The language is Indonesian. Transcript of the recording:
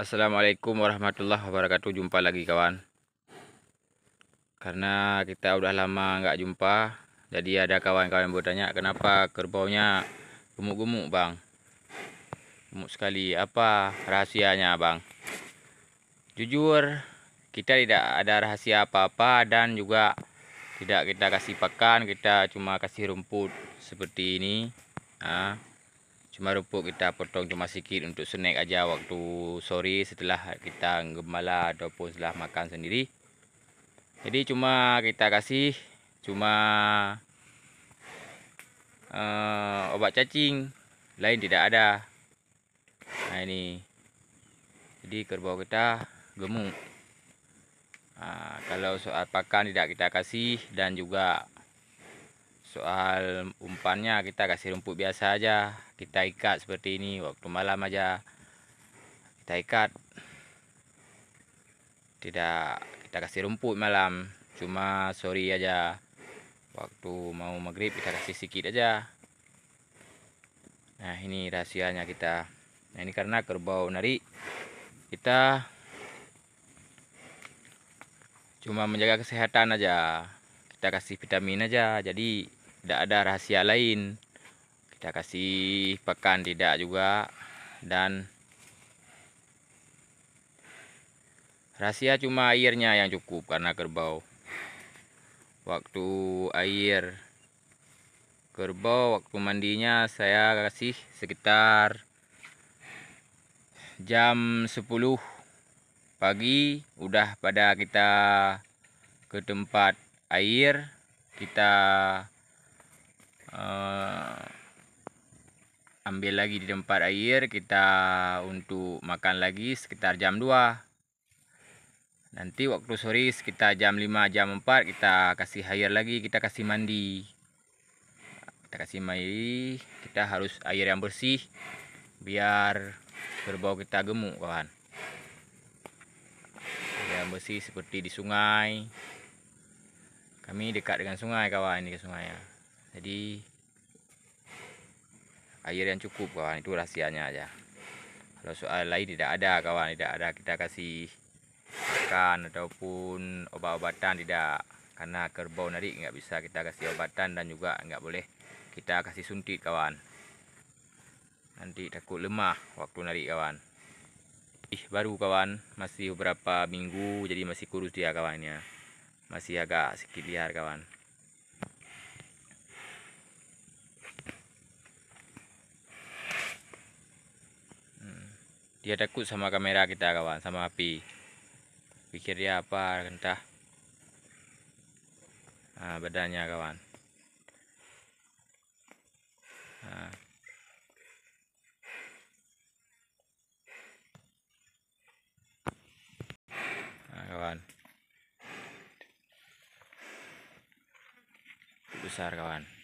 Assalamualaikum warahmatullahi wabarakatuh Jumpa lagi kawan Karena kita udah lama nggak jumpa Jadi ada kawan-kawan bertanya Kenapa kerbaunya gemuk-gemuk bang Gemuk sekali Apa rahasianya bang Jujur Kita tidak ada rahasia apa-apa Dan juga tidak kita kasih pakan Kita cuma kasih rumput Seperti ini Nah cuma rupuk kita potong cuma sikit untuk snack aja waktu sore setelah kita gemala ataupun setelah makan sendiri jadi cuma kita kasih cuma uh, obat cacing lain tidak ada nah ini jadi kerbau kita gemuk ah, kalau soal pakan tidak kita kasih dan juga soal umpannya kita kasih rumput biasa aja kita ikat seperti ini waktu malam aja kita ikat tidak kita kasih rumput malam cuma sore aja waktu mau maghrib kita kasih sedikit aja nah ini rahasianya kita nah ini karena kerbau nari kita cuma menjaga kesehatan aja kita kasih vitamin aja jadi tidak ada rahasia lain kita kasih pekan tidak juga dan rahasia cuma airnya yang cukup karena kerbau waktu air kerbau waktu mandinya saya kasih sekitar jam 10 pagi udah pada kita ke tempat air kita uh, ambil lagi di tempat air kita untuk makan lagi sekitar jam 2 nanti waktu sore sekitar jam 5 jam 4 kita kasih air lagi kita kasih mandi kita kasih mandi kita harus air yang bersih biar berbau kita gemuk kawan yang bersih seperti di sungai kami dekat dengan sungai kawan ini sungai ya jadi air yang cukup kawan itu rahasianya aja kalau soal lain tidak ada kawan tidak ada kita kasih makan ataupun obat-obatan tidak karena kerbau nari nggak bisa kita kasih obatan dan juga nggak boleh kita kasih suntik kawan nanti takut lemah waktu nari kawan ih baru kawan masih beberapa minggu jadi masih kurus dia kawannya masih agak sedikit liar kawan dia takut sama kamera kita kawan sama api pikir dia apa entah nah, badannya kawan nah. nah kawan besar kawan